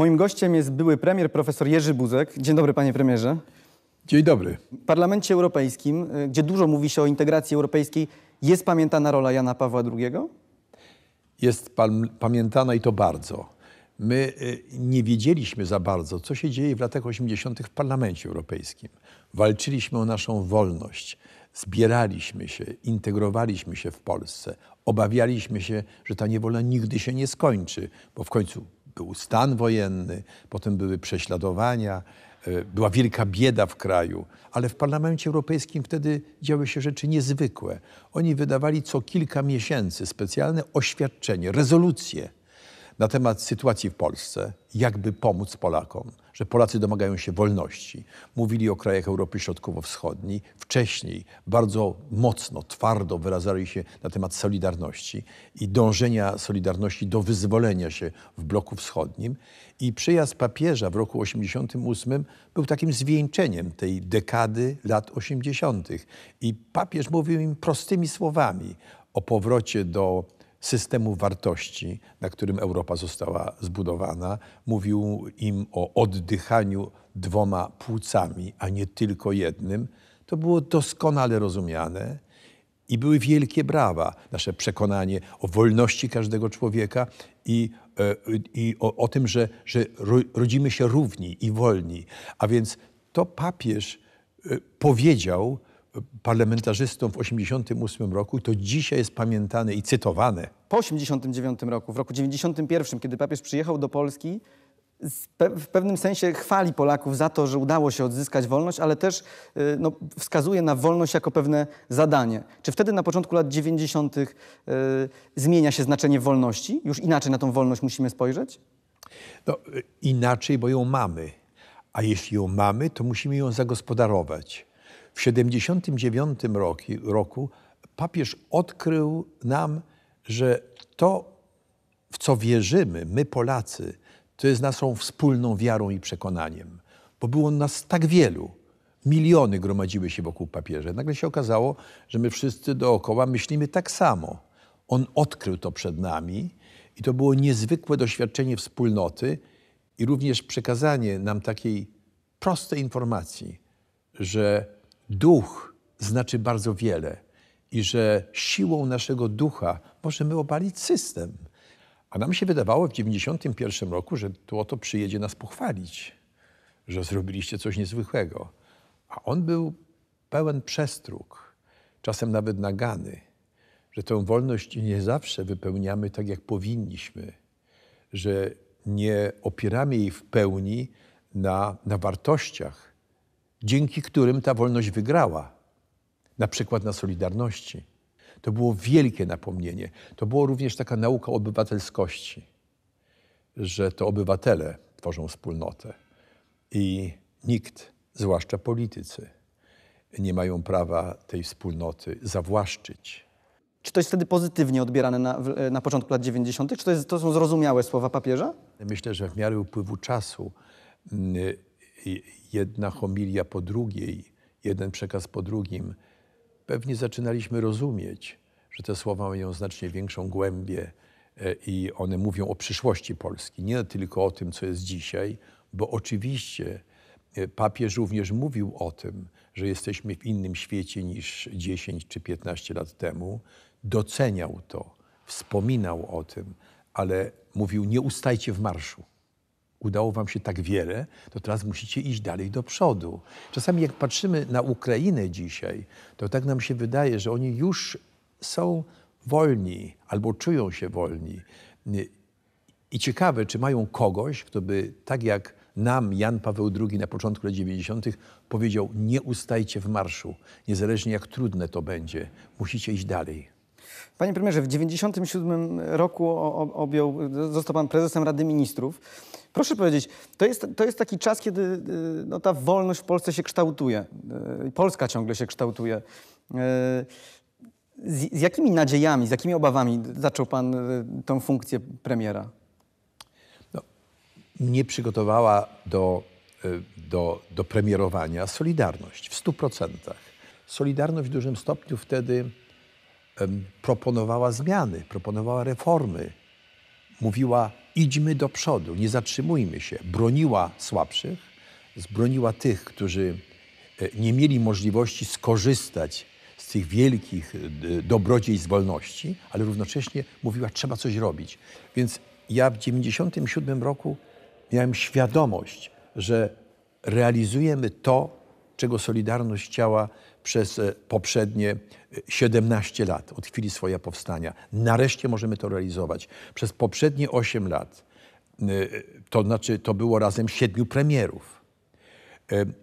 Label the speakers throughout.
Speaker 1: Moim gościem jest były premier profesor Jerzy Buzek. Dzień dobry panie premierze. Dzień dobry. W Parlamencie Europejskim, y, gdzie dużo mówi się o integracji europejskiej, jest pamiętana rola Jana Pawła II? Jest
Speaker 2: pan, pamiętana i to bardzo. My y, nie wiedzieliśmy za bardzo, co się dzieje w latach 80. w Parlamencie Europejskim. Walczyliśmy o naszą wolność, zbieraliśmy się, integrowaliśmy się w Polsce, obawialiśmy się, że ta niewola nigdy się nie skończy, bo w końcu był stan wojenny, potem były prześladowania, e, była wielka bieda w kraju, ale w Parlamencie Europejskim wtedy działy się rzeczy niezwykłe. Oni wydawali co kilka miesięcy specjalne oświadczenie, rezolucje na temat sytuacji w Polsce, jakby pomóc Polakom, że Polacy domagają się wolności. Mówili o krajach Europy Środkowo-Wschodniej. Wcześniej bardzo mocno, twardo wyrażali się na temat Solidarności i dążenia Solidarności do wyzwolenia się w bloku wschodnim. I przyjazd papieża w roku 88 był takim zwieńczeniem tej dekady lat 80. I papież mówił im prostymi słowami o powrocie do systemu wartości, na którym Europa została zbudowana. Mówił im o oddychaniu dwoma płucami, a nie tylko jednym. To było doskonale rozumiane i były wielkie brawa. Nasze przekonanie o wolności każdego człowieka i, e, i o, o tym, że, że rodzimy się równi i wolni. A więc to papież e, powiedział, parlamentarzystą w 1988 roku, to dzisiaj jest pamiętane i cytowane.
Speaker 1: Po 1989 roku, w roku 91, kiedy papież przyjechał do Polski, w pewnym sensie chwali Polaków za to, że udało się odzyskać wolność, ale też y, no, wskazuje na wolność jako pewne zadanie. Czy wtedy na początku lat 90. Y, zmienia się znaczenie wolności? Już inaczej na tą wolność musimy spojrzeć? No, y, inaczej, bo ją mamy.
Speaker 2: A jeśli ją mamy, to musimy ją zagospodarować. W 79 roku, roku papież odkrył nam, że to, w co wierzymy, my Polacy, to jest naszą wspólną wiarą i przekonaniem. Bo było nas tak wielu, miliony gromadziły się wokół papieża. Nagle się okazało, że my wszyscy dookoła myślimy tak samo. On odkrył to przed nami i to było niezwykłe doświadczenie wspólnoty i również przekazanie nam takiej prostej informacji, że duch znaczy bardzo wiele i że siłą naszego ducha możemy obalić system. A nam się wydawało w 1991 roku, że to oto przyjedzie nas pochwalić, że zrobiliście coś niezwykłego. A on był pełen przestróg, czasem nawet nagany, że tę wolność nie zawsze wypełniamy tak, jak powinniśmy, że nie opieramy jej w pełni na, na wartościach, dzięki którym ta wolność wygrała, na przykład na Solidarności. To było wielkie napomnienie. To było również taka nauka obywatelskości, że to obywatele tworzą wspólnotę i nikt, zwłaszcza politycy, nie mają prawa tej wspólnoty zawłaszczyć.
Speaker 1: Czy to jest wtedy pozytywnie odbierane na, na początku lat 90.? Czy to, jest, to są zrozumiałe słowa papieża?
Speaker 2: Myślę, że w miarę upływu czasu mm, jedna homilia po drugiej, jeden przekaz po drugim, pewnie zaczynaliśmy rozumieć, że te słowa mają znacznie większą głębię e, i one mówią o przyszłości Polski, nie tylko o tym, co jest dzisiaj, bo oczywiście e, papież również mówił o tym, że jesteśmy w innym świecie niż 10 czy 15 lat temu, doceniał to, wspominał o tym, ale mówił: Nie ustajcie w marszu udało wam się tak wiele, to teraz musicie iść dalej do przodu. Czasami jak patrzymy na Ukrainę dzisiaj, to tak nam się wydaje, że oni już są wolni albo czują się wolni. I ciekawe, czy mają kogoś, kto by tak jak nam Jan Paweł II na początku lat 90. powiedział: Nie ustajcie w marszu, niezależnie jak trudne
Speaker 1: to będzie, musicie iść dalej. Panie premierze, w 1997 roku objął, został pan prezesem Rady Ministrów. Proszę powiedzieć, to jest, to jest taki czas, kiedy y, no, ta wolność w Polsce się kształtuje. Y, Polska ciągle się kształtuje. Y, z, z jakimi nadziejami, z jakimi obawami zaczął pan tą funkcję premiera?
Speaker 2: No, mnie przygotowała do, do, do premierowania Solidarność w stu procentach. Solidarność w dużym stopniu wtedy proponowała zmiany, proponowała reformy, mówiła idźmy do przodu, nie zatrzymujmy się. Broniła słabszych, zbroniła tych, którzy e, nie mieli możliwości skorzystać z tych wielkich e, dobrodziejstw wolności, ale równocześnie mówiła, trzeba coś robić. Więc ja w 1997 roku miałem świadomość, że realizujemy to, czego Solidarność chciała przez e, poprzednie 17 e, lat od chwili swojego powstania. Nareszcie możemy to realizować. Przez poprzednie 8 lat, e, to znaczy to było razem siedmiu premierów.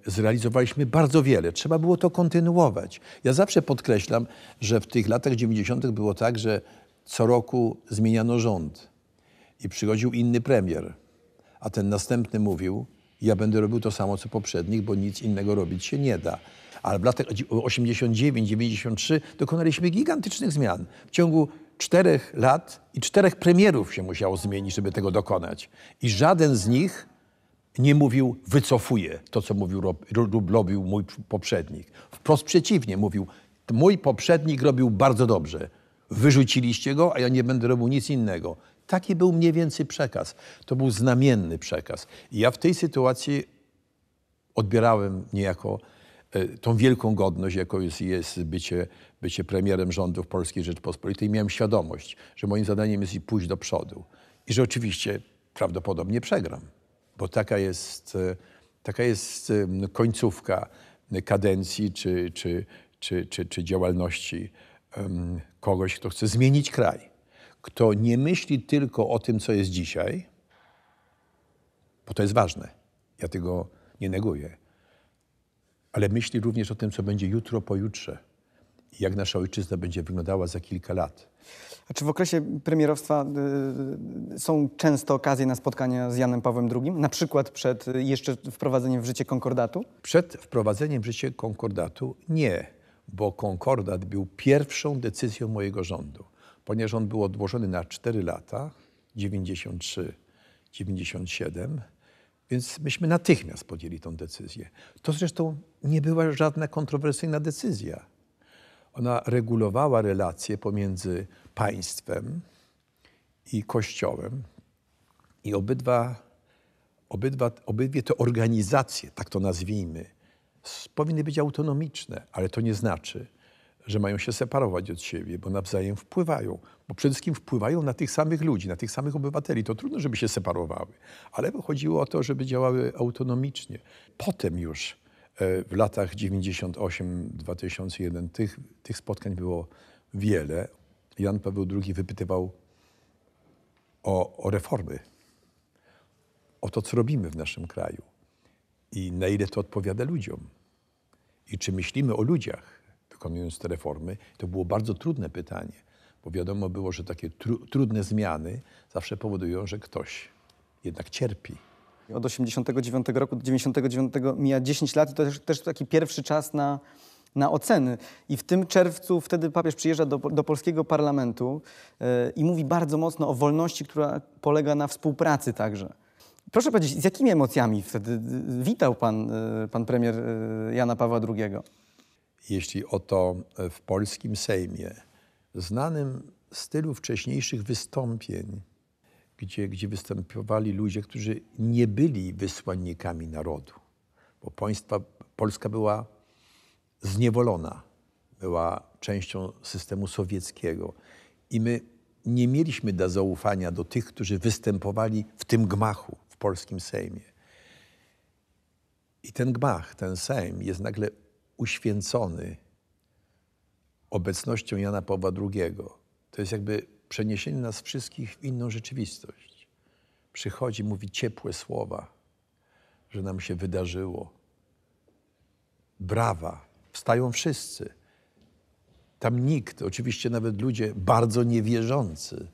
Speaker 2: Zrealizowaliśmy bardzo wiele. Trzeba było to kontynuować. Ja zawsze podkreślam, że w tych latach 90. było tak, że co roku zmieniano rząd i przychodził inny premier, a ten następny mówił: Ja będę robił to samo co poprzednich, bo nic innego robić się nie da ale w latach 89-93 dokonaliśmy gigantycznych zmian. W ciągu czterech lat i czterech premierów się musiało zmienić, żeby tego dokonać. I żaden z nich nie mówił wycofuję to, co mówił, rob, robił mój poprzednik. Wprost przeciwnie, mówił mój poprzednik robił bardzo dobrze. Wyrzuciliście go, a ja nie będę robił nic innego. Taki był mniej więcej przekaz. To był znamienny przekaz. I ja w tej sytuacji odbierałem niejako E, tą wielką godność, jaką jest, jest bycie, bycie premierem rządów Polskiej Rzeczpospolitej, miałem świadomość, że moim zadaniem jest i pójść do przodu. I że oczywiście prawdopodobnie przegram, bo taka jest, e, taka jest e, końcówka kadencji czy, czy, czy, czy, czy działalności kogoś, kto chce zmienić kraj. Kto nie myśli tylko o tym, co jest dzisiaj, bo to jest ważne. Ja tego nie neguję ale myśli również o tym, co będzie jutro, pojutrze jak nasza ojczyzna będzie wyglądała za kilka lat.
Speaker 1: A czy w okresie premierowstwa y, y, są często okazje na spotkania z Janem Pawłem II? Na przykład przed y, jeszcze wprowadzeniem w życie konkordatu? Przed wprowadzeniem w życie konkordatu nie, bo konkordat
Speaker 2: był pierwszą decyzją mojego rządu. Ponieważ on był odłożony na 4 lata, 93, 97, więc myśmy natychmiast podjęli tą decyzję. To zresztą nie była żadna kontrowersyjna decyzja. Ona regulowała relacje pomiędzy państwem i kościołem i obydwa, obydwa, obydwie te organizacje, tak to nazwijmy, powinny być autonomiczne, ale to nie znaczy, że mają się separować od siebie, bo nawzajem wpływają, bo przede wszystkim wpływają na tych samych ludzi, na tych samych obywateli. To trudno, żeby się separowały, ale chodziło o to, żeby działały autonomicznie. Potem już e, w latach 98-2001 tych, tych spotkań było wiele. Jan Paweł II wypytywał o, o reformy, o to, co robimy w naszym kraju i na ile to odpowiada ludziom. I czy myślimy o ludziach, wykonując te reformy, to było bardzo trudne pytanie, bo wiadomo było, że takie tru trudne zmiany
Speaker 1: zawsze powodują, że ktoś jednak cierpi. Od 89 roku do 99 mija 10 lat i to też, też taki pierwszy czas na, na oceny. I w tym czerwcu wtedy papież przyjeżdża do, do polskiego parlamentu yy, i mówi bardzo mocno o wolności, która polega na współpracy także. Proszę powiedzieć, z jakimi emocjami wtedy e, witał pan, e, pan premier Jana Pawła II?
Speaker 2: jeśli o to w polskim Sejmie,
Speaker 1: znanym stylu wcześniejszych wystąpień,
Speaker 2: gdzie, gdzie występowali ludzie, którzy nie byli wysłannikami narodu, bo państwa, Polska była zniewolona, była częścią systemu sowieckiego i my nie mieliśmy do zaufania do tych, którzy występowali w tym gmachu w polskim Sejmie. I ten gmach, ten Sejm jest nagle uświęcony obecnością Jana Pawła II. To jest jakby przeniesienie nas wszystkich w inną rzeczywistość. Przychodzi, mówi ciepłe słowa, że nam się wydarzyło. Brawa, wstają wszyscy. Tam nikt, oczywiście nawet ludzie bardzo niewierzący,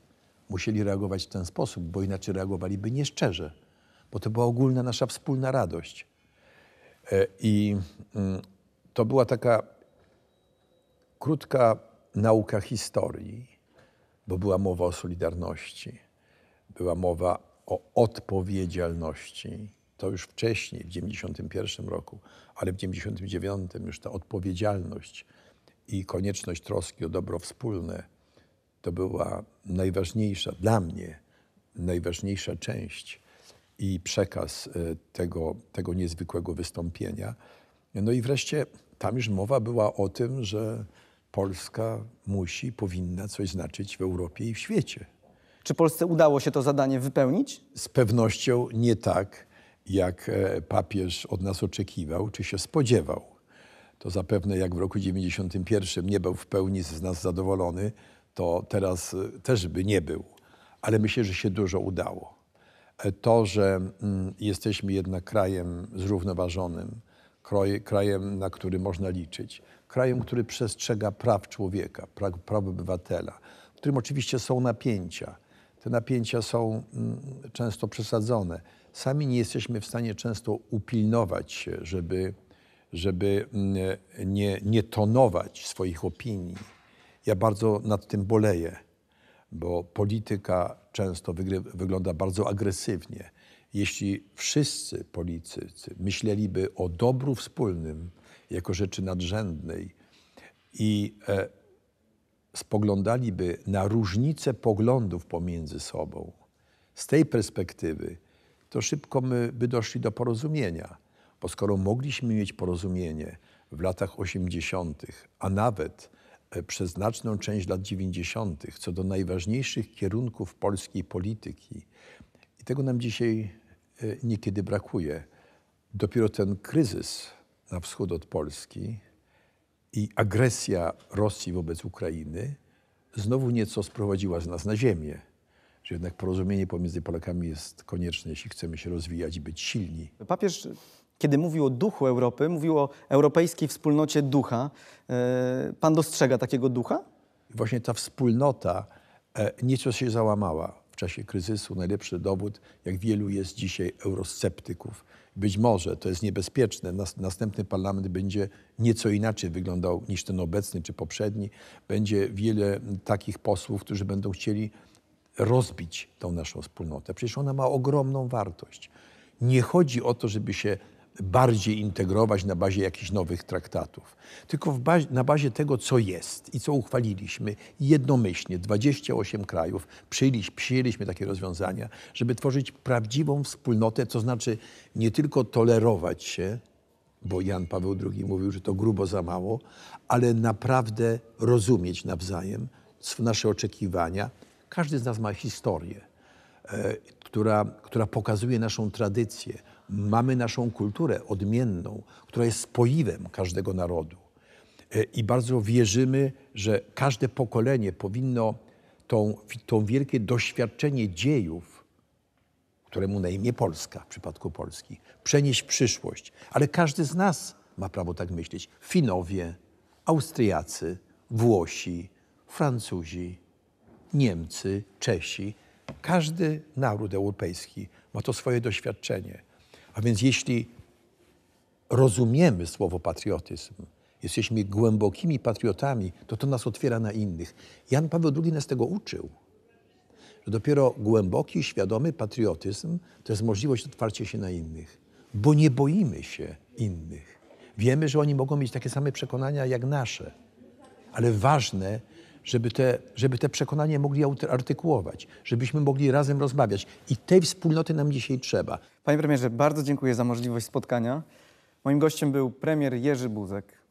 Speaker 2: musieli reagować w ten sposób, bo inaczej reagowaliby nieszczerze, bo to była ogólna nasza wspólna radość. E, I mm, to była taka krótka nauka historii, bo była mowa o solidarności, była mowa o odpowiedzialności. To już wcześniej, w 1991 roku, ale w 1999 już ta odpowiedzialność i konieczność troski o dobro wspólne to była najważniejsza dla mnie, najważniejsza część i przekaz e, tego, tego niezwykłego wystąpienia. No i wreszcie tam już mowa była o tym, że Polska musi, powinna coś znaczyć w Europie i w świecie. Czy Polsce udało się to zadanie wypełnić? Z pewnością nie tak, jak e, papież od nas oczekiwał, czy się spodziewał. To zapewne jak w roku 91 nie był w pełni z nas zadowolony, to teraz e, też by nie był. Ale myślę, że się dużo udało. E, to, że mm, jesteśmy jednak krajem zrównoważonym, krajem, na który można liczyć, krajem, który przestrzega praw człowieka, praw obywatela, w którym oczywiście są napięcia. Te napięcia są mm, często przesadzone. Sami nie jesteśmy w stanie często upilnować się, żeby, żeby mm, nie, nie tonować swoich opinii. Ja bardzo nad tym boleję, bo polityka często wygląda bardzo agresywnie. Jeśli wszyscy politycy myśleliby o dobru wspólnym jako rzeczy nadrzędnej i e, spoglądaliby na różnice poglądów pomiędzy sobą, z tej perspektywy, to szybko my by doszli do porozumienia. Bo skoro mogliśmy mieć porozumienie w latach 80., a nawet e, przez znaczną część lat 90., co do najważniejszych kierunków polskiej polityki, i tego nam dzisiaj Y, niekiedy brakuje. Dopiero ten kryzys na wschód od Polski i agresja Rosji wobec Ukrainy znowu nieco sprowadziła z nas na ziemię. Że jednak
Speaker 1: porozumienie pomiędzy Polakami jest konieczne, jeśli chcemy się rozwijać i być silni. Papież, kiedy mówił o duchu Europy, mówił o europejskiej wspólnocie ducha. E, pan dostrzega takiego ducha? Właśnie ta wspólnota e, nieco się załamała w czasie
Speaker 2: kryzysu najlepszy dowód, jak wielu jest dzisiaj eurosceptyków. Być może to jest niebezpieczne. Nas, następny parlament będzie nieco inaczej wyglądał niż ten obecny czy poprzedni. Będzie wiele takich posłów, którzy będą chcieli rozbić tą naszą wspólnotę. Przecież ona ma ogromną wartość. Nie chodzi o to, żeby się bardziej integrować na bazie jakichś nowych traktatów, tylko bazie, na bazie tego, co jest i co uchwaliliśmy jednomyślnie, 28 krajów, przyjęliśmy, przyjęliśmy takie rozwiązania, żeby tworzyć prawdziwą wspólnotę, to znaczy nie tylko tolerować się, bo Jan Paweł II mówił, że to grubo za mało, ale naprawdę rozumieć nawzajem nasze oczekiwania. Każdy z nas ma historię E, która, która pokazuje naszą tradycję. Mamy naszą kulturę odmienną, która jest spoiwem każdego narodu. E, I bardzo wierzymy, że każde pokolenie powinno tą, tą wielkie doświadczenie dziejów, któremu na imię Polska w przypadku Polski, przenieść w przyszłość. Ale każdy z nas ma prawo tak myśleć. Finowie, Austriacy, Włosi, Francuzi, Niemcy, Czesi każdy naród europejski ma to swoje doświadczenie. A więc jeśli rozumiemy słowo patriotyzm, jesteśmy głębokimi patriotami, to to nas otwiera na innych. Jan Paweł II nas tego uczył. Że dopiero głęboki, świadomy patriotyzm to jest możliwość otwarcia się na innych, bo nie boimy się innych. Wiemy, że oni mogą mieć takie same przekonania jak nasze, ale ważne, żeby te, żeby te przekonania mogli artykułować, żebyśmy mogli razem
Speaker 1: rozmawiać. I tej wspólnoty nam dzisiaj trzeba. Panie premierze, bardzo dziękuję za możliwość spotkania. Moim gościem był premier Jerzy Buzek.